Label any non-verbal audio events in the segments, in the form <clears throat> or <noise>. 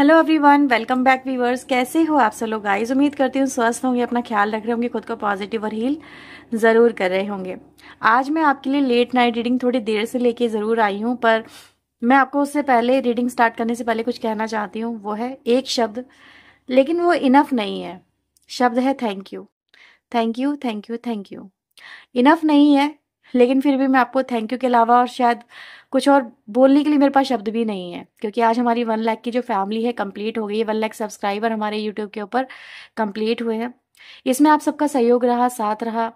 Hello everyone welcome back viewers कैसे हो आप सब लोग गाइस उम्मीद करती हूँ स्वस्थ होंगे अपना ख्याल रख रहे होंगे खुद को पॉजिटिव और हील ज़रूर कर रहे होंगे आज मैं आपके लिए लेट नाइट रीडिंग थोड़ी देर से लेके ज़रूर आई हूँ पर मैं आपको उससे पहले रीडिंग स्टार्ट करने से पहले कुछ कहना चाहती हूँ वो है एक शब्द लेकिन वो इनफ नहीं है शब्द है thank you thank you thank you thank you enough नहीं है लेकिन फिर भी मैं आपको थैंक यू के अलावा और शायद कुछ और बोलने के लिए मेरे पास शब्द भी नहीं है क्योंकि आज हमारी वन लैख की जो फैमिली है कंप्लीट हो गई है वन लैख सब्सक्राइबर हमारे यूट्यूब के ऊपर कंप्लीट हुए हैं इसमें आप सबका सहयोग रहा साथ रहा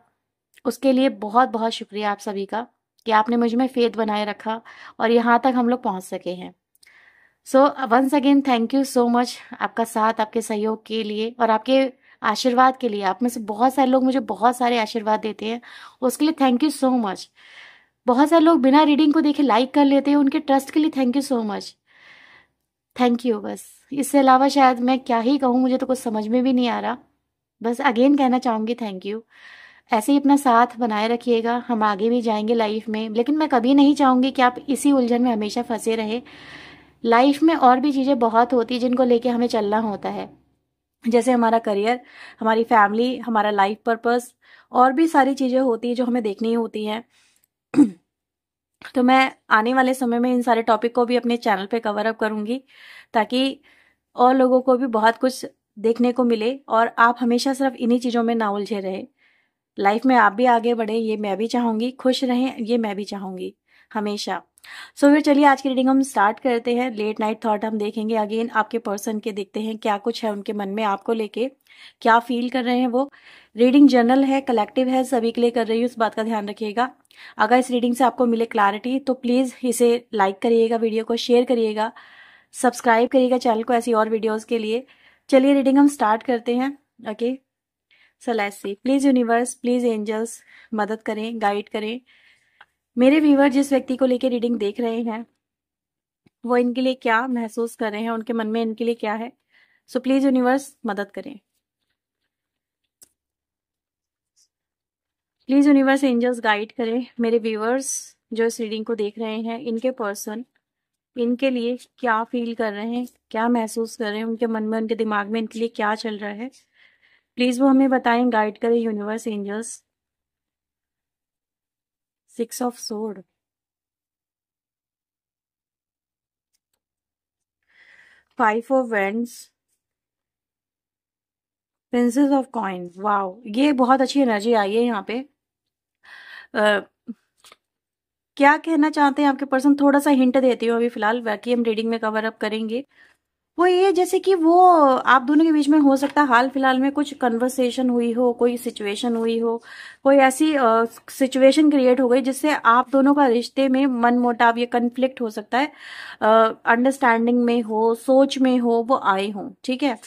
उसके लिए बहुत बहुत शुक्रिया आप सभी का कि आपने मुझ में फेथ बनाए रखा और यहाँ तक हम लोग पहुँच सके हैं so once again thank you so much आपका साथ आपके सहयोग के लिए और आपके आशीर्वाद के लिए आप में से बहुत सारे लोग मुझे बहुत सारे आशीर्वाद देते हैं उसके लिए थैंक यू सो मच बहुत सारे लोग बिना रीडिंग को देखे लाइक कर लेते हैं उनके ट्रस्ट के लिए thank you so much thank you बस इससे अलावा शायद मैं क्या ही कहूँ मुझे तो कुछ समझ में भी नहीं आ रहा बस अगेन कहना चाहूँगी थैंक यू ऐसे ही अपना साथ बनाए रखिएगा हम आगे भी जाएंगे लाइफ में लेकिन मैं कभी नहीं चाहूँगी कि आप इसी उलझन में हमेशा फंसे रहे लाइफ में और भी चीज़ें बहुत होती जिनको लेके हमें चलना होता है जैसे हमारा करियर हमारी फैमिली हमारा लाइफ पर्पस और भी सारी चीज़ें होती है जो हमें देखनी होती हैं <clears throat> तो मैं आने वाले समय में इन सारे टॉपिक को भी अपने चैनल पे कवर अप करूँगी ताकि और लोगों को भी बहुत कुछ देखने को मिले और आप हमेशा सिर्फ इन्हीं चीज़ों में ना उलझे रहे लाइफ में आप भी आगे बढ़े ये मैं भी चाहूँगी खुश रहें ये मैं भी चाहूँगी हमेशा सो फिर चलिए आज की रीडिंग हम स्टार्ट करते हैं लेट नाइट थॉट हम देखेंगे अगेन आपके पर्सन के देखते हैं क्या कुछ है उनके मन में आपको लेके क्या फील कर रहे हैं वो रीडिंग जनरल है कलेक्टिव है सभी के लिए कर रही हूँ उस बात का ध्यान रखिएगा अगर इस रीडिंग से आपको मिले क्लैरिटी तो प्लीज़ इसे लाइक करिएगा वीडियो को शेयर करिएगा सब्सक्राइब करिएगा चैनल को ऐसी और वीडियोज़ के लिए चलिए रीडिंग हम स्टार्ट करते हैं okay so let's see please universe please angels मदद करें गाइड करें मेरे व्यूवर जिस व्यक्ति को लेके रीडिंग देख रहे हैं वो इनके लिए क्या महसूस कर रहे हैं उनके मन में इनके लिए क्या है सो प्लीज यूनिवर्स मदद करें प्लीज यूनिवर्स एंजल्स गाइड करें मेरे व्यूवर्स जो इस रीडिंग को देख रहे हैं इनके पर्सन इनके लिए क्या फील कर रहे हैं क्या महसूस कर रहे हैं उनके मन में उनके दिमाग में इनके लिए क्या चल रहा है प्लीज वो हमें बताएं गाइड करें universe angels six of swords five of wands princess of coin wow ये बहुत अच्छी एनर्जी आई है यहाँ पे uh, क्या कहना चाहते हैं आपके पर्सन थोड़ा सा हिंट देती हूँ अभी फिलहाल बाकी हम रीडिंग में कवर अप करेंगे वो ये जैसे कि वो आप दोनों के बीच में हो सकता है हाल फिलहाल में कुछ कन्वर्सेशन हुई हो कोई सिचुएशन हुई हो कोई ऐसी सिचुएशन क्रिएट हो गई जिससे आप दोनों का रिश्ते में मन मोटाव या कन्फ्लिक्ट हो सकता है अंडरस्टैंडिंग में हो सोच में हो वो आए हों ठीक है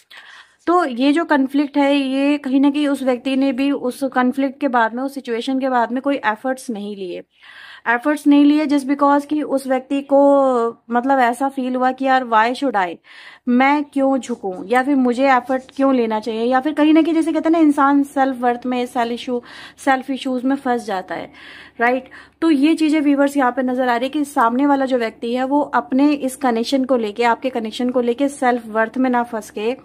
तो ये जो कन्फ्लिक्ट है ये कहीं ना कहीं उस व्यक्ति ने भी उस कन्फ्लिक्ट के बाद में उस सिचुएशन के बाद में कोई एफर्ट्स नहीं लिए एफर्ट्स नहीं लिए जस्ट बिकॉज कि उस व्यक्ति को मतलब ऐसा फील हुआ कि यार वाई शुड आई मैं क्यों झुकूं या फिर मुझे एफर्ट क्यों लेना चाहिए या फिर कहीं ना कहीं जैसे कहते हैं ना इंसान सेल्फ वर्थ में सेल्फ इशू सेल्फ इशूज में फंस जाता है राइट right? तो ये चीजें व्यूवर्स यहाँ पे नजर आ रही है कि सामने वाला जो व्यक्ति है वो अपने इस कनेक्शन को लेके आपके कनेक्शन को लेके सेल्फ वर्थ में ना फंस के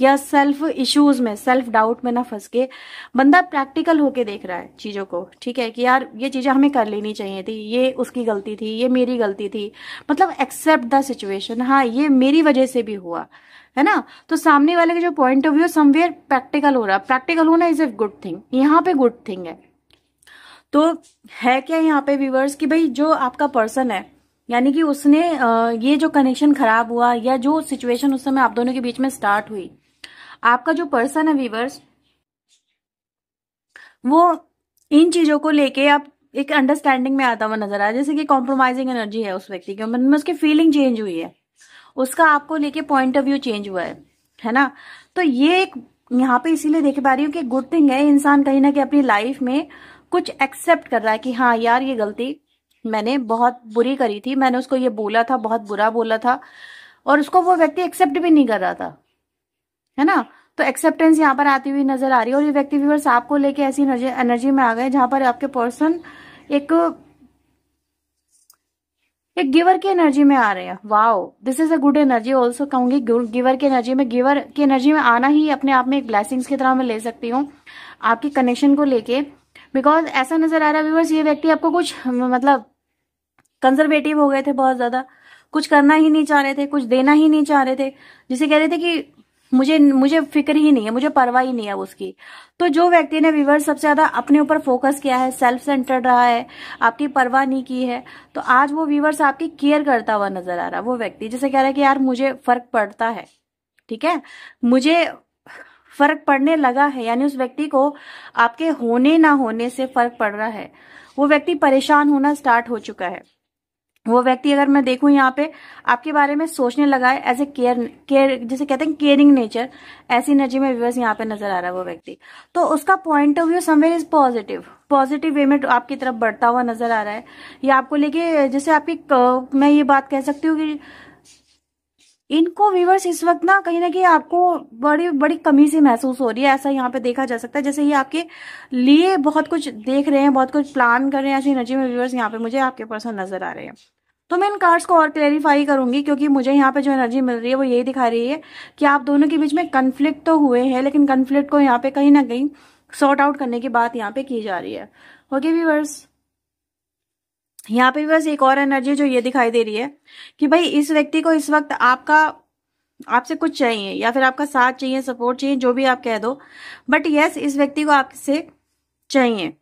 या सेल्फ इश्यूज में सेल्फ डाउट में ना फंस के बंदा प्रैक्टिकल होके देख रहा है चीज़ों को ठीक है कि यार ये चीज़ें हमें कर लेनी चाहिए थी ये उसकी गलती थी ये मेरी गलती थी मतलब एक्सेप्ट द सिचुएशन हाँ ये मेरी वजह से भी हुआ है ना तो सामने वाले का जो point of view somewhere practical हो रहा है प्रैक्टिकल होना इज ए गुड थिंग यहाँ पे गुड थिंग है तो है क्या यहाँ पे व्यूवर्स की भाई जो आपका पर्सन है यानी कि उसने ये जो कनेक्शन खराब हुआ या जो सिचुएशन उस समय आप दोनों के बीच में स्टार्ट हुई आपका जो पर्सन है वीवर्स वो इन चीजों को लेके आप एक अंडरस्टैंडिंग में आता हुआ नजर आया जैसे कि कॉम्प्रोमाइजिंग एनर्जी है उस व्यक्ति के मन में मतलब उसकी फीलिंग चेंज हुई है उसका आपको लेके पॉइंट ऑफ व्यू चेंज हुआ है है ना तो ये एक यहाँ पे इसीलिए देख पा रही हूँ कि गुड थिंग है इंसान कहीं ना कहीं अपनी लाइफ में कुछ एक्सेप्ट कर रहा है कि हाँ यार ये गलती मैंने बहुत बुरी करी थी मैंने उसको ये बोला था बहुत बुरा बोला था और उसको वो व्यक्ति एक्सेप्ट भी नहीं कर रहा था है ना तो एक्सेप्टेंस यहाँ पर आती हुई नजर आ रही है और ये व्यक्ति व्यूवर्स आपको लेके ऐसी एनर्जी में आ गए जहां पर आपके पर्सन एक एक गिवर की एनर्जी में आ रहे हैं wow this is a good energy also कहूंगी गिवर की एनर्जी में गिवर की एनर्जी में आना ही अपने आप में एक ब्लैसिंग्स की तरह मैं ले सकती हूँ आपकी कनेक्शन को लेके बिकॉज ऐसा नजर आ रहा है व्यूवर्स ये व्यक्ति आपको कुछ मतलब कंजर्वेटिव हो गए थे बहुत ज्यादा कुछ करना ही नहीं चाह रहे थे कुछ देना ही नहीं चाह रहे थे जिसे कह रहे थे कि मुझे मुझे फिक्र ही नहीं है मुझे परवाह ही नहीं है उसकी तो जो व्यक्ति ने विवर सबसे ज्यादा अपने ऊपर फोकस किया है सेल्फ सेंटर्ड रहा है आपकी परवाह नहीं की है तो आज वो विवर्स आपकी केयर करता हुआ नजर आ रहा है वो व्यक्ति जैसे कह रहा है कि यार मुझे फर्क पड़ता है ठीक है मुझे फर्क पड़ने लगा है यानी उस व्यक्ति को आपके होने ना होने से फर्क पड़ रहा है वो व्यक्ति परेशान होना स्टार्ट हो चुका है वो व्यक्ति अगर मैं देखूं यहाँ पे आपके बारे में सोचने लगा है एज ए केयर केयर जिसे कहते हैं केयरिंग नेचर ऐसी एनर्जी में व्यूअर्स यहाँ पे नजर आ रहा है वो व्यक्ति तो उसका point of view somewhere is positive positive way में आपकी तरफ बढ़ता हुआ नजर आ रहा है या आपको लेके जैसे आपकी मैं ये बात कह सकती हूँ कि इनको व्यूवर्स इस वक्त ना कहीं ना कहीं आपको बड़ी बड़ी कमी से महसूस हो रही है ऐसा यहाँ पे देखा जा सकता है जैसे ये आपके लिए बहुत कुछ देख रहे हैं बहुत कुछ प्लान कर रहे हैं ऐसी एनर्जी में व्यूवर्स यहाँ पे मुझे आपके पर्सन नजर आ रहे हैं तो मैं इन कार्ड्स को और क्लेरिफाई करूंगी क्योंकि मुझे यहाँ पे जो एनर्जी मिल रही है वो यही दिखा रही है कि आप दोनों के बीच में कन्फ्लिक्ट तो हुए हैं लेकिन कन्फ्लिक्ट को यहाँ पे कहीं ना कहीं सॉर्ट आउट करने की बात यहाँ पे की जा रही है ओके व्यूवर्स यहाँ पे बस एक और एनर्जी जो ये दिखाई दे रही है कि भाई इस व्यक्ति को इस वक्त आपका आपसे कुछ चाहिए या फिर आपका साथ चाहिए सपोर्ट चाहिए जो भी आप कह दो बट यस इस व्यक्ति को आपसे चाहिए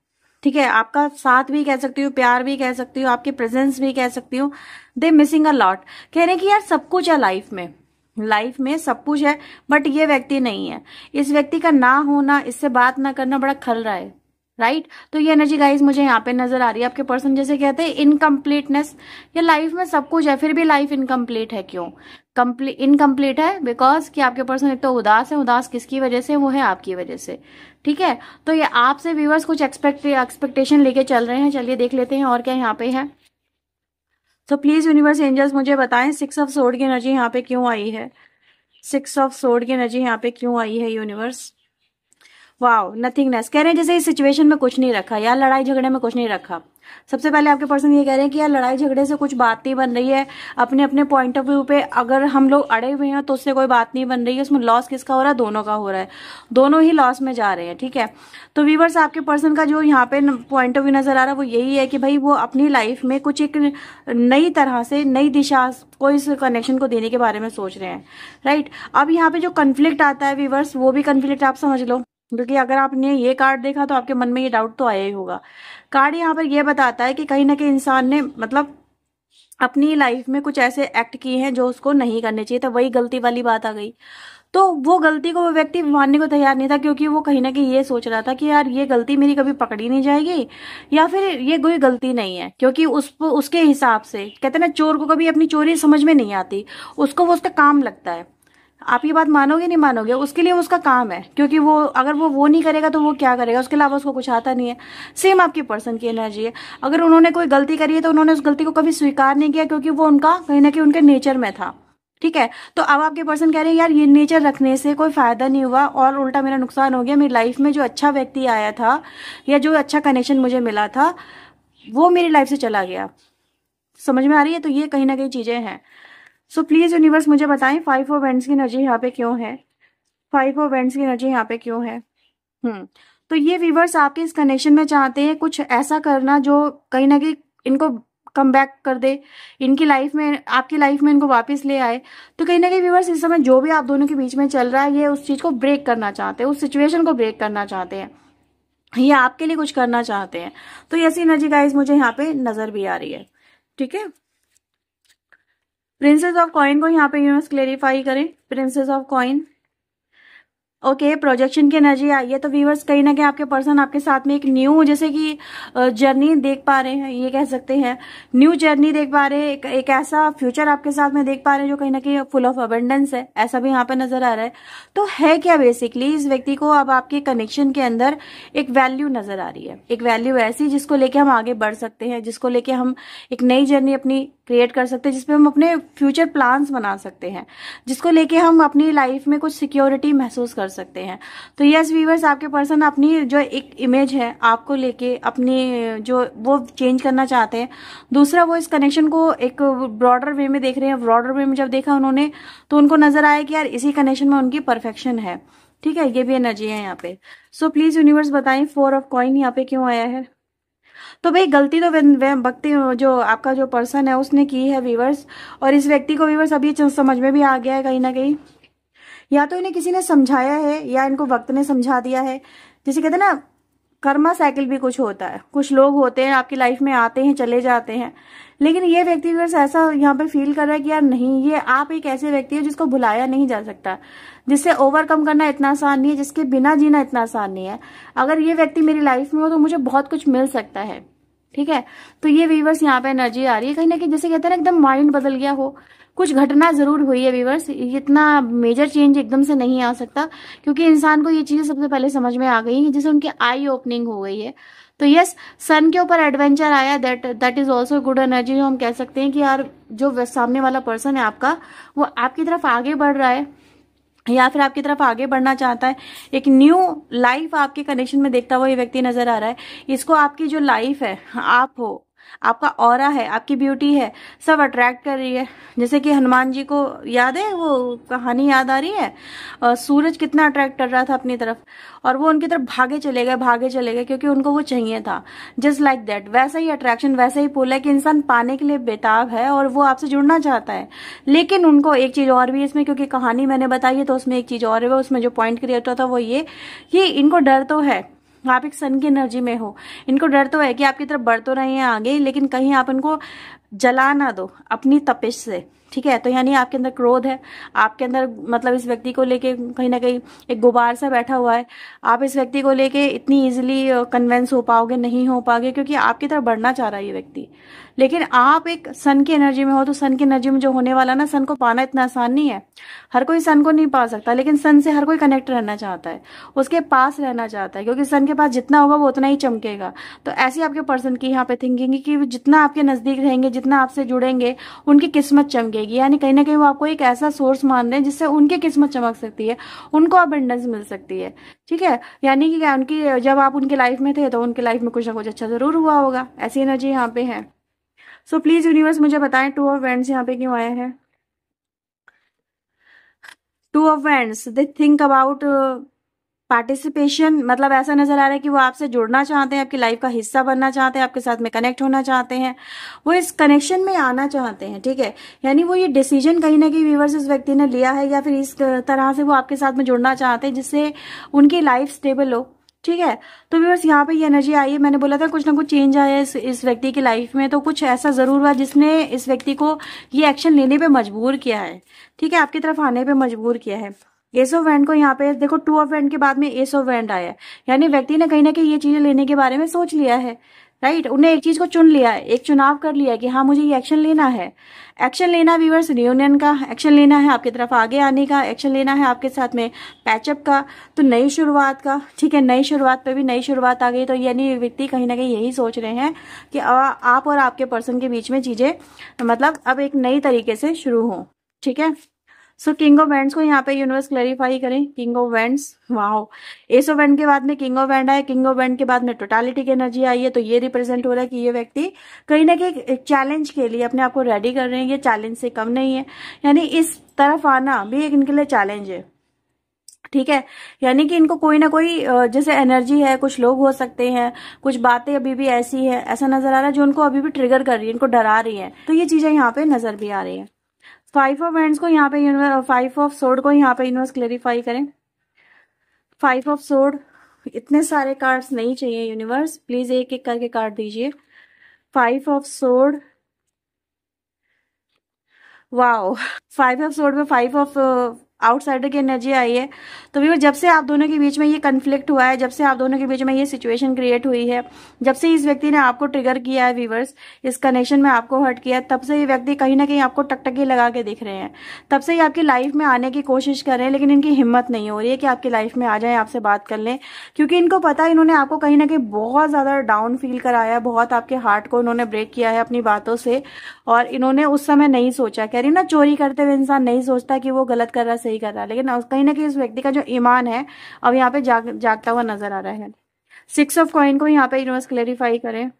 ठीक है आपका साथ भी कह सकती हूँ प्यार भी कह सकती हूँ आपके प्रेजेंस भी कह सकती हूँ दे मिसिंग अ लॉट कह रहे कि यार सब कुछ है लाइफ में लाइफ में सब कुछ है बट ये व्यक्ति नहीं है इस व्यक्ति का ना होना इससे बात ना करना बड़ा खल रहा है राइट right? तो ये एनर्जी गाइस मुझे यहाँ पे नजर आ रही है आपके पर्सन जैसे कहते हैं इनकम्प्लीटनेस ये लाइफ में सब कुछ है फिर भी लाइफ इनकम्प्लीट है क्यों कम्प्लीट इनकम्प्लीट है बिकॉज कि आपके पर्सन एक तो उदास है उदास किसकी वजह से वो है आपकी वजह से ठीक है तो ये आपसे व्यूवर्स कुछ एक्सपेक्ट एक्सपेक्टेशन लेके चल रहे हैं चलिए देख लेते हैं और क्या यहाँ पे है सो प्लीज यूनिवर्स एंजल्स मुझे बताएं सिक्स ऑफ सोड की एनर्जी यहाँ पे क्यों आई है सिक्स ऑफ सोड की एनर्जी यहाँ पे क्यों आई है यूनिवर्स वाओ नथिंगनेस कह रहे हैं जैसे इस सिचुएशन में कुछ नहीं रखा या लड़ाई झगड़े में कुछ नहीं रखा सबसे पहले आपके पर्सन ये कह रहे हैं कि यार लड़ाई झगड़े से कुछ बात नहीं बन रही है अपने अपने पॉइंट ऑफ व्यू पे अगर हम लोग अड़े हुए हैं तो उससे कोई बात नहीं बन रही है उसमें लॉस किसका हो रहा है दोनों का हो रहा है दोनों ही लॉस में जा रहे हैं ठीक है तो वीवर्स आपके पर्सन का जो यहाँ पे पॉइंट ऑफ व्यू नजर आ रहा है वो यही है कि भाई वो अपनी लाइफ में कुछ एक नई तरह से नई दिशा को इस कनेक्शन को देने के बारे में सोच रहे हैं राइट अब यहाँ पे जो कन्फ्लिक्ट आता है वीवर्स वो भी कन्फ्लिक्ट आप समझ लो क्योंकि अगर आपने ये कार्ड देखा तो आपके मन में ये डाउट तो आया ही होगा कार्ड यहाँ पर यह बताता है कि कहीं ना कहीं इंसान ने मतलब अपनी लाइफ में कुछ ऐसे एक्ट किए हैं जो उसको नहीं करने चाहिए तो वही गलती वाली बात आ गई तो वो गलती को वो व्यक्ति मानने को तैयार नहीं था क्योंकि वो कहीं ना कहीं ये सोच रहा था कि यार ये गलती मेरी कभी पकड़ी नहीं जाएगी या फिर ये कोई गलती नहीं है क्योंकि उस उसके हिसाब से कहते हैं ना चोर को कभी अपनी चोरी समझ में नहीं आती उसको वो उसका काम लगता है आप ये बात मानोगे नहीं मानोगे उसके लिए उसका काम है क्योंकि वो अगर वो वो नहीं करेगा तो वो क्या करेगा उसके अलावा उसको कुछ आता नहीं है सेम आपकी पर्सन की एनर्जी है अगर उन्होंने कोई गलती करी है तो उन्होंने उस गलती को कभी स्वीकार नहीं किया क्योंकि वो उनका कहीं ना कहीं उनके नेचर में था ठीक है तो अब आपके पर्सन कह रहे हैं यार ये नेचर रखने से कोई फायदा नहीं हुआ और उल्टा मेरा नुकसान हो गया मेरी लाइफ में जो अच्छा व्यक्ति आया था या जो अच्छा कनेक्शन मुझे मिला था वो मेरी लाइफ से चला गया समझ में आ रही है तो ये कहीं ना कहीं चीज़ें हैं सो प्लीज यूनिवर्स मुझे बताएं फाइव ऑफ एंड्स की एनर्जी यहाँ पे क्यों है फाइव ऑफ एंड्स की एनर्जी यहाँ पे क्यों है हम्म तो ये व्यूवर्स आपके इस कनेक्शन में चाहते हैं कुछ ऐसा करना जो कहीं ना कहीं इनको कम बैक कर दे इनकी लाइफ में आपकी लाइफ में इनको वापस ले आए तो कहीं ना कहीं व्यूवर्स इस समय जो भी आप दोनों के बीच में चल रहा है ये उस चीज़ को ब्रेक करना चाहते हैं उस सिचुएशन को ब्रेक करना चाहते हैं ये आपके लिए कुछ करना चाहते हैं तो ऐसी एनर्जी गाइज मुझे यहाँ पे नज़र भी आ रही है ठीक है प्रिंसेस ऑफ कॉइन को यहाँ पे यूनिवर्स क्लेरिफाई करें princess of coin okay okay, projection की एनर्जी आई है तो व्यूवर्स कहीं ना कहीं आपके पर्सन आपके साथ में एक न्यू जैसे कि जर्नी देख पा रहे हैं ये कह सकते हैं न्यू जर्नी देख पा रहे हैं एक, एक ऐसा फ्यूचर आपके साथ में देख पा रहे हैं जो कहीं ना कहीं फुल ऑफ अबेंडेंस है ऐसा भी यहाँ पे नजर आ रहा है तो है क्या बेसिकली इस व्यक्ति को अब आपके कनेक्शन के अंदर एक वैल्यू नजर आ रही है एक वैल्यू ऐसी जिसको लेके हम आगे बढ़ सकते हैं जिसको लेके हम एक नई जर्नी अपनी क्रिएट कर सकते हैं जिसमें हम अपने फ्यूचर प्लान्स बना सकते हैं जिसको लेके हम अपनी लाइफ में कुछ सिक्योरिटी महसूस कर सकते हैं तो यस व्यूवर्स आपके पर्सन अपनी जो एक इमेज है आपको लेके अपनी जो वो चेंज करना चाहते हैं दूसरा वो इस कनेक्शन को एक ब्रॉडर वे में देख रहे हैं ब्रॉडर वे में जब देखा उन्होंने तो उनको नजर आया कि यार इसी कनेक्शन में उनकी परफेक्शन है ठीक है ये भी एनर्जी है यहाँ पे सो प्लीज यूनिवर्स बताएं फोर ऑफ कॉइन यहाँ पे क्यों आया है तो भाई गलती तो व्यक्ति जो आपका जो पर्सन है उसने की है वीवर्स और इस व्यक्ति को वीवर्स अभी समझ में भी आ गया है कहीं ना कहीं या तो इन्हें किसी ने समझाया है या इनको वक्त ने समझा दिया है जैसे कहते हैं ना कर्मा साइकिल भी कुछ होता है कुछ लोग होते हैं आपकी लाइफ में आते हैं चले जाते हैं लेकिन ये व्यक्ति अगर ऐसा यहाँ पर फील कर रहा है कि यार नहीं ये आप एक ऐसे व्यक्ति है जिसको भुलाया नहीं जा सकता जिससे ओवरकम करना इतना आसान नहीं है जिसके बिना जीना इतना आसान नहीं है अगर ये व्यक्ति मेरी लाइफ में हो तो मुझे बहुत कुछ मिल सकता है ठीक है तो ये वीवर्स यहाँ पे एनर्जी आ रही है कहीं ना कहीं जैसे कहते हैं ना एकदम माइंड बदल गया हो कुछ घटना जरूर हुई है वीवर्स इतना मेजर चेंज एकदम से नहीं आ सकता क्योंकि इंसान को ये चीजें सबसे पहले समझ में आ गई है जैसे उनकी आई ओपनिंग हो गई है तो यस सन के ऊपर एडवेंचर आया that that is also good energy जो हम कह सकते हैं कि यार जो सामने वाला पर्सन है आपका वो आपकी तरफ आगे बढ़ रहा है या फिर आपकी तरफ आगे बढ़ना चाहता है एक न्यू लाइफ आपके कनेक्शन में देखता हुआ ये व्यक्ति नजर आ रहा है इसको आपकी जो लाइफ है आप हो आपका और है आपकी ब्यूटी है सब अट्रैक्ट कर रही है जैसे कि हनुमान जी को याद है वो कहानी याद आ रही है और सूरज कितना अट्रैक्ट कर रहा था अपनी तरफ और वो उनकी तरफ भागे चले गए भागे चले गए क्योंकि उनको वो चाहिए था जस्ट लाइक दैट वैसा ही अट्रैक्शन वैसा ही पुल है कि इंसान पाने के लिए बेताब है और वो आपसे जुड़ना चाहता है लेकिन उनको एक चीज और भी इसमें क्योंकि कहानी मैंने बताई है तो उसमें एक चीज और है उसमें जो पॉइंट क्रिएट होता था वो ये कि इनको डर तो है आप एक सन की एनर्जी में हो इनको डर तो है कि आपकी तरफ बढ़ तो रहे हैं आगे लेकिन कहीं आप इनको जला ना दो अपनी तपिश से ठीक है तो यानी आपके अंदर क्रोध है आपके अंदर मतलब इस व्यक्ति को लेके कहीं ना कहीं एक गुबार सा बैठा हुआ है आप इस व्यक्ति को लेके इतनी इजीली कन्वेंस हो पाओगे नहीं हो पाओगे क्योंकि आपकी तरफ बढ़ना चाह रहा है ये व्यक्ति लेकिन आप एक सन की एनर्जी में हो तो सन की एनर्जी में जो होने वाला ना सन को पाना इतना आसान नहीं है हर कोई सन को नहीं पा सकता लेकिन सन से हर कोई कनेक्ट रहना चाहता है उसके पास रहना चाहता है क्योंकि सन के पास जितना होगा वो उतना ही चमकेगा तो ऐसी आपके पर्सन की यहाँ पे थिंकिंग कि जितना आपके नज़दीक रहेंगे जितना आपसे जुड़ेंगे उनकी किस्मत चमकेगी यानी कहीं ना कहीं वो आपको एक ऐसा सोर्स मान रहे हैं जिससे उनकी किस्मत चमक सकती है उनको अबेंडेंस मिल सकती है ठीक है यानी कि क्या उनकी जब आप उनकी लाइफ में थे तो उनकी लाइफ में कुछ ना कुछ अच्छा ज़रूर हुआ होगा ऐसी एनर्जी यहाँ पे है सो प्लीज यूनिवर्स मुझे बताएं टू ऑफ वेंड्स यहाँ पे क्यों आया है two of wands they think about participation मतलब ऐसा नजर आ रहा है कि वो आपसे जुड़ना चाहते हैं आपकी लाइफ का हिस्सा बनना चाहते हैं आपके साथ में कनेक्ट होना चाहते हैं वो इस कनेक्शन में आना चाहते हैं ठीक है यानी वो ये डिसीजन कहीं ना कहीं व्यूवर्स इस व्यक्ति ने लिया है या फिर इस तरह से वो आपके साथ में जुड़ना चाहते हैं जिससे उनकी लाइफ स्टेबल हो ठीक है तो व्यूअर्स यहाँ पे ये एनर्जी आई है मैंने बोला था कुछ ना कुछ चेंज आया इस इस व्यक्ति की लाइफ में तो कुछ ऐसा जरूर हुआ जिसने इस व्यक्ति को ये एक्शन लेने पे मजबूर किया है ठीक है आपकी तरफ आने पे मजबूर किया है एस ऑफ वैंड को यहाँ पे देखो टू ऑफ वैंड के बाद में एस ऑफ वैंड आया यानी व्यक्ति ने कहीं ना कहीं ये चीजें लेने के बारे में सोच लिया है राइट उन्हें एक चीज को चुन लिया है एक चुनाव कर लिया कि हाँ मुझे ये एक्शन लेना है एक्शन लेना व्यूवर्स रियूनियन का एक्शन लेना है आपकी तरफ आगे आने का एक्शन लेना है आपके साथ में पैचअप का तो नई शुरुआत का ठीक है नई शुरुआत पे भी नई शुरुआत आ गई तो यानी व्यक्ति कहीं ना कहीं यही सोच रहे हैं कि आप और आपके पर्सन के बीच में चीजें मतलब अब एक नई तरीके से शुरू हो ठीक है सो किंग ऑफ वेंड्स को यहाँ पे यूनिवर्स क्लैरिफाई करें किंग ऑफ वेंड्स वाह एस ऑफ वैंड के बाद में किंग ऑफ वेंड आया किंग ऑफ वैंड के बाद में टोटालिटी की एनर्जी आई है तो ये रिप्रेजेंट हो रहा है कि ये व्यक्ति कहीं ना कहीं चैलेंज के लिए अपने आप को रेडी कर रहे हैं ये चैलेंज से कम नहीं है यानी इस तरफ आना भी एक इनके लिए चैलेंज है ठीक है यानी कि इनको कोई ना कोई जैसे एनर्जी है कुछ लोग हो सकते हैं कुछ बातें अभी भी ऐसी है ऐसा नजर आ रहा है जो उनको अभी भी ट्रिगर कर रही है इनको डरा रही है तो ये चीजें यहाँ पे नजर भी आ रही है फाइव ऑफ एंड को यहाँ पे फाइव ऑफ सोड को यहाँ पे यूनिवर्स क्लेरिफाई करें फाइव ऑफ सोड इतने सारे कार्ड्स नहीं चाहिए यूनिवर्स प्लीज एक एक करके कार्ड दीजिए five of swords wow five of swords में फाइव ऑफ आउटसाइडर की एनर्जी आई है तो व्यवर जब से आप दोनों के बीच में ये कन्फ्लिक्ट हुआ है जब से आप दोनों के बीच में ये सिचुएशन क्रिएट हुई है जब से इस व्यक्ति ने आपको ट्रिगर किया है व्यूवर्स इस कनेक्शन में आपको हर्ट किया तब से ये व्यक्ति कहीं ना कहीं आपको टकटकी लगा के दिख रहे हैं तब से ये आपकी लाइफ में आने की कोशिश कर रहे हैं लेकिन इनकी हिम्मत नहीं हो रही है कि आपकी लाइफ में आ जाए आपसे बात कर लें क्योंकि इनको पता है इन्होंने आपको कहीं ना कहीं बहुत ज़्यादा डाउन फील कराया बहुत आपके हार्ट को इन्होंने ब्रेक किया है अपनी बातों से और इन्होंने उस समय नहीं सोचा कह रही ना चोरी करते हुए इंसान नहीं सोचता कि वो गलत कर रहा सही कर रहा है लेकिन कहीं ना कहीं उस व्यक्ति का जो ईमान है अब यहाँ पे जाग जागता हुआ नजर आ रहा है सिक्स ऑफ कॉइन को यहाँ पे यूनिवर्स क्लेरिफाई करें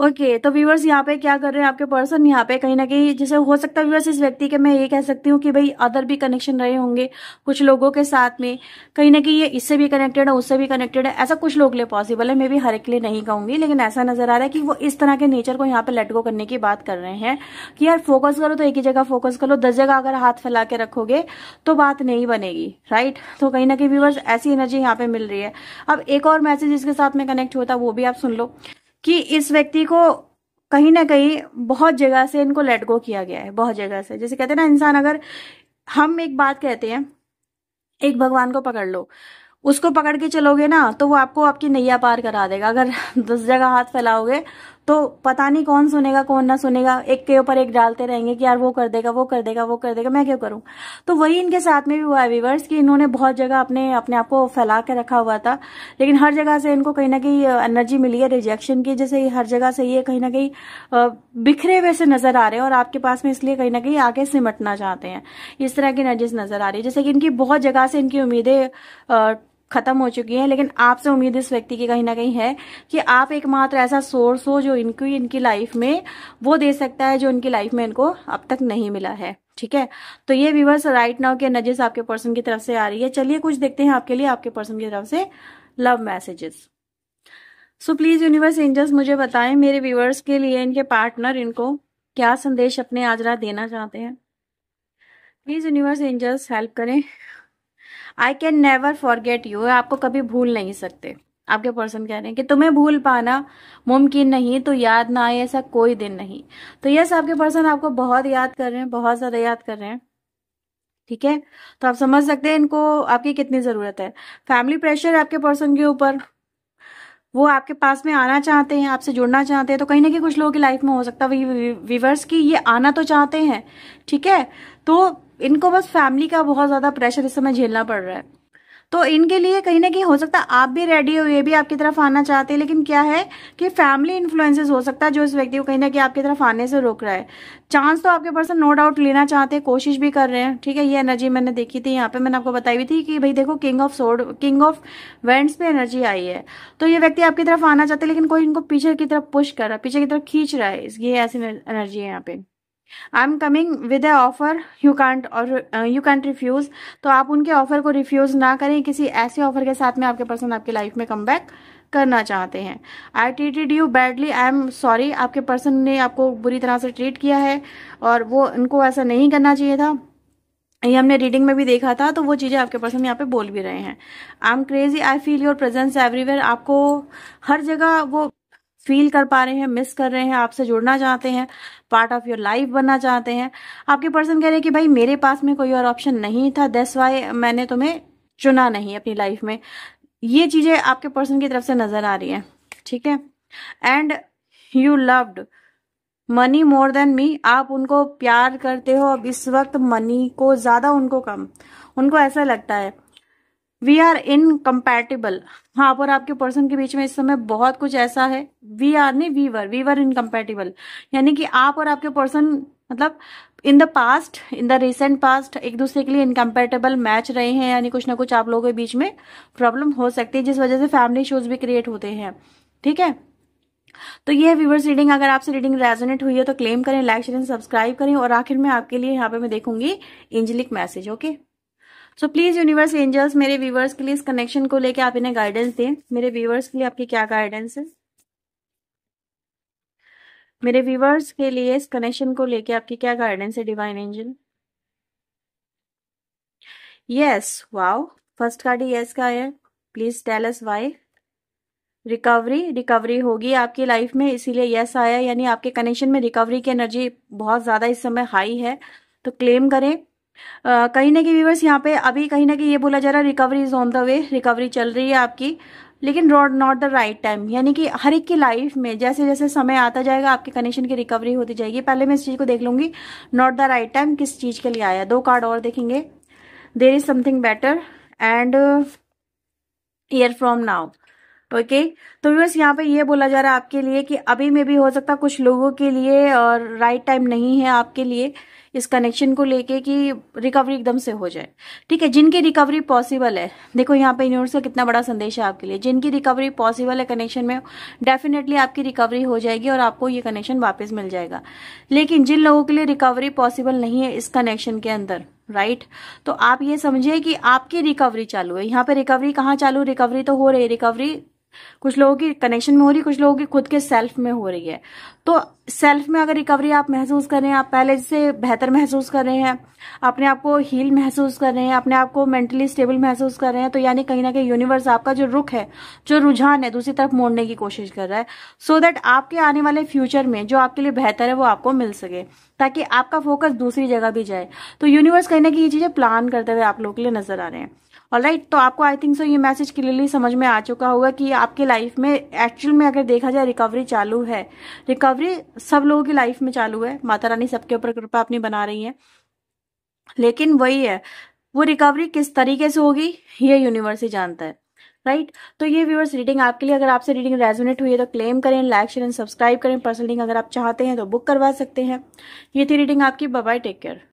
ओके okay, तो व्यूवर्स यहाँ पे क्या कर रहे हैं आपके पर्सन यहाँ पे कहीं ना कहीं जैसे हो सकता है व्यूवर्स इस व्यक्ति के मैं ये कह सकती हूँ कि भाई अदर भी कनेक्शन रहे होंगे कुछ लोगों के साथ में कहीं ना कहीं ये इससे भी कनेक्टेड है उससे भी कनेक्टेड है ऐसा कुछ लोग ले लिए पॉसिबल है मैं भी हर एक लिए नहीं कहूंगी लेकिन ऐसा नजर आ रहा है कि वो इस तरह के नेचर को यहाँ पे लेट गो करने की बात कर रहे हैं कि यार फोकस करो तो एक ही जगह फोकस करो दस जगह अगर हाथ फैला के रखोगे तो बात नहीं बनेगी राइट तो कहीं ना कहीं व्यूवर्स ऐसी एनर्जी यहाँ पे मिल रही है अब एक और मैसेज इसके साथ में कनेक्ट होता है वो भी आप सुन लो कि इस व्यक्ति को कहीं ना कहीं बहुत जगह से इनको लेट गो किया गया है बहुत जगह से जैसे कहते हैं ना इंसान अगर हम एक बात कहते हैं एक भगवान को पकड़ लो उसको पकड़ के चलोगे ना तो वो आपको आपकी नैया पार करा देगा अगर <laughs> दस जगह हाथ फैलाओगे तो पता नहीं कौन सुनेगा कौन ना सुनेगा एक के ऊपर एक डालते रहेंगे कि यार वो कर देगा वो कर देगा वो कर देगा मैं क्यों करूं तो वही इनके साथ में भी हुआ है विवर्स कि इन्होंने बहुत जगह अपने अपने आप को फैला के रखा हुआ था लेकिन हर जगह से इनको कहीं ना कहीं एनर्जी मिली है रिजेक्शन की जैसे हर जगह से ये कहीं ना कहीं बिखरे हुए से नजर आ रहे हैं और आपके पास में इसलिए कहीं ना कहीं आगे सिमटना चाहते हैं इस तरह की एनर्जीज नजर आ रही है जैसे कि इनकी बहुत जगह से इनकी उम्मीदें खत्म हो चुकी है लेकिन आपसे उम्मीद इस व्यक्ति की कहीं ना कहीं है कि आप एकमात्र ऐसा सोर्स हो जो इनको इनकी लाइफ में वो दे सकता है जो इनकी लाइफ में इनको अब तक नहीं मिला है ठीक है तो ये व्यूवर्स राइट नाउ के नजर आपके पर्सन की तरफ से आ रही है चलिए कुछ देखते हैं आपके लिए आपके पर्सन की तरफ से love messages so please universe angels मुझे बताएं मेरे व्यूवर्स के लिए इनके पार्टनर इनको क्या संदेश अपने आज रात देना चाहते हैं प्लीज यूनिवर्स एंजल्स हेल्प करें I can never forget you आपको कभी भूल नहीं सकते आपके पर्सन कह रहे हैं कि तुम्हें भूल पाना मुमकिन नहीं तो याद ना आए ऐसा कोई दिन नहीं तो यस आपके पर्सन आपको बहुत याद कर रहे हैं बहुत ज्यादा याद कर रहे हैं ठीक है तो आप समझ सकते हैं इनको आपकी कितनी जरूरत है फैमिली प्रेशर आपके पर्सन के ऊपर वो आपके पास में आना चाहते हैं आपसे जुड़ना चाहते हैं तो कहीं ना कहीं कुछ लोगों की लाइफ में हो सकता है वीवर्स की ये आना तो चाहते हैं ठीक है तो इनको बस फैमिली का बहुत ज़्यादा प्रेशर इस समय झेलना पड़ रहा है तो इनके लिए कहीं ना कहीं हो सकता है आप भी रेडी हो ये भी आपकी तरफ आना चाहते हैं लेकिन क्या है कि फैमिली इन्फ्लुएंसेस हो सकता है जो इस व्यक्ति को कहीं ना कहीं आपकी तरफ आने से रोक रहा है चांस तो आपके पर्सन नो डाउट लेना चाहते हैं कोशिश भी कर रहे हैं ठीक है ये एनर्जी मैंने देखी थी यहाँ पे मैंने आपको बताई हुई थी कि भाई देखो king of swords king of wands पे एनर्जी आई है तो ये व्यक्ति आपकी तरफ आना चाहते हैं लेकिन कोई इनको पीछे की तरफ पुश कर रहा है पीछे की तरफ खींच रहा है ये ऐसी एनर्जी है यहाँ पे I am coming with a offer you can't और यू कैंट रिफ्यूज़ तो आप उनके ऑफ़र को रिफ्यूज़ ना करें किसी ऐसे ऑफ़र के साथ में आपके पर्सन आपकी लाइफ में कम बैक करना चाहते हैं I treated you badly I am sorry आपके पर्सन ने आपको बुरी तरह से ट्रीट किया है और वो उनको ऐसा नहीं करना चाहिए था ये हमने रीडिंग में भी देखा था तो वो चीज़ें आपके पर्सन यहाँ पे बोल भी रहे हैं I am crazy I feel your presence everywhere आपको हर जगह वो फील कर पा रहे हैं मिस कर रहे हैं आपसे जुड़ना चाहते हैं पार्ट ऑफ योर लाइफ बनना चाहते हैं आपके पर्सन कह रहे हैं कि भाई मेरे पास में कोई और ऑप्शन नहीं था दैट्स वाई मैंने तुम्हें चुना नहीं अपनी लाइफ में ये चीजें आपके पर्सन की तरफ से नजर आ रही है ठीक है and you loved money more than me आप उनको प्यार करते हो अब इस वक्त मनी को ज्यादा उनको कम उनको ऐसा लगता है वी आर इनकम्पैटिबल हाँ आप और आपके पर्सन के बीच में इस समय बहुत कुछ ऐसा है वी आर नी we were we were incompatible यानी कि आप और आपके पर्सन मतलब in the past in the recent past एक दूसरे के लिए इनकम्पेटेबल मैच रहे हैं यानी कुछ ना कुछ आप लोगों के बीच में प्रॉब्लम हो सकती है जिस वजह से फैमिली इशूज भी क्रिएट होते हैं ठीक है तो ये व्यूवर्स रीडिंग अगर आपसे रीडिंग रेजोनेट हुई है तो क्लेम करें लाइक शेयर सब्सक्राइब करें और आखिर में आपके लिए यहाँ पे मैं देखूंगी angelic message okay so please universe angels मेरे व्यूवर्स के लिए इस कनेक्शन को लेके आप इन्हें गाइडेंस दें मेरे व्यूवर्स के लिए आपकी क्या गाइडेंस है मेरे व्यूवर्स के लिए इस कनेक्शन को लेके आपकी क्या गाइडेंस है divine angel yes wow first card yes का है please tell us why recovery recovery होगी आपकी लाइफ में इसीलिए यस आया यानी आपके कनेक्शन में रिकवरी की एनर्जी बहुत ज़्यादा इस समय हाई है तो क्लेम करें कहीं ना कहीं व्यूवर्स यहाँ पे अभी कहीं ना कहीं ये बोला जा रहा है recovery is on the way recovery चल रही है आपकी लेकिन रॉड नॉट द राइट टाइम यानी कि हर एक की लाइफ में जैसे जैसे समय आता जाएगा आपके कनेक्शन की रिकवरी होती जाएगी पहले मैं इस चीज़ को देख लूंगी नॉट द राइट टाइम किस चीज़ के लिए आया दो कार्ड और देखेंगे there is something better and year from now okay तो व्यूअर्स यहाँ पे ये बोला जा रहा है आपके लिए कि अभी में भी हो सकता कुछ लोगों के लिए और राइट टाइम नहीं है आपके लिए इस कनेक्शन को लेके कि रिकवरी एकदम से हो जाए ठीक है जिनकी रिकवरी पॉसिबल है देखो यहाँ पे यूनिवर्स का कितना बड़ा संदेश है आपके लिए जिनकी रिकवरी पॉसिबल है कनेक्शन में डेफिनेटली आपकी रिकवरी हो जाएगी और आपको ये कनेक्शन वापस मिल जाएगा लेकिन जिन लोगों के लिए रिकवरी पॉसिबल नहीं है इस कनेक्शन के अंदर राइट right? तो आप ये समझिए कि आपकी रिकवरी चालू है यहाँ पे रिकवरी कहाँ चालू रिकवरी तो हो रही है रिकवरी कुछ लोगों की कनेक्शन में हो रही है कुछ लोगों की खुद के सेल्फ में हो रही है तो सेल्फ में अगर रिकवरी आप महसूस कर रहे हैं आप पहले से बेहतर महसूस कर रहे हैं अपने आप को हील महसूस कर रहे हैं अपने आप को मेंटली स्टेबल महसूस कर रहे हैं तो यानी कहीं ना कहीं यूनिवर्स आपका जो रुख है जो रुझान है दूसरी तरफ मोड़ने की कोशिश कर रहा है सो so दैट आपके आने वाले फ्यूचर में जो आपके लिए बेहतर है वो आपको मिल सके ताकि आपका फोकस दूसरी जगह भी जाए तो यूनिवर्स कहीं ना कहीं ये चीज़ें प्लान करते हुए आप लोगों के लिए नजर आ रहे हैं राइट तो आपको आई थिंक सो ये मैसेज क्लियरली समझ में आ चुका होगा कि आपके लाइफ में एक्चुअल में अगर देखा जाए रिकवरी चालू है रिकवरी सब लोगों की लाइफ में चालू है माता रानी सबके ऊपर कृपा अपनी बना रही है लेकिन वही है वो रिकवरी किस तरीके से होगी ये यूनिवर्स ही जानता है राइट right? तो ये व्यूअर्स रीडिंग आपके लिए अगर आपसे रीडिंग रेजोनेट हुई है तो क्लेम करें लाइक शेयर एंड सब्सक्राइब करें पर्सनल रीडिंग अगर आप चाहते हैं तो बुक करवा सकते हैं ये थी रीडिंग आपकी बाय टेक केयर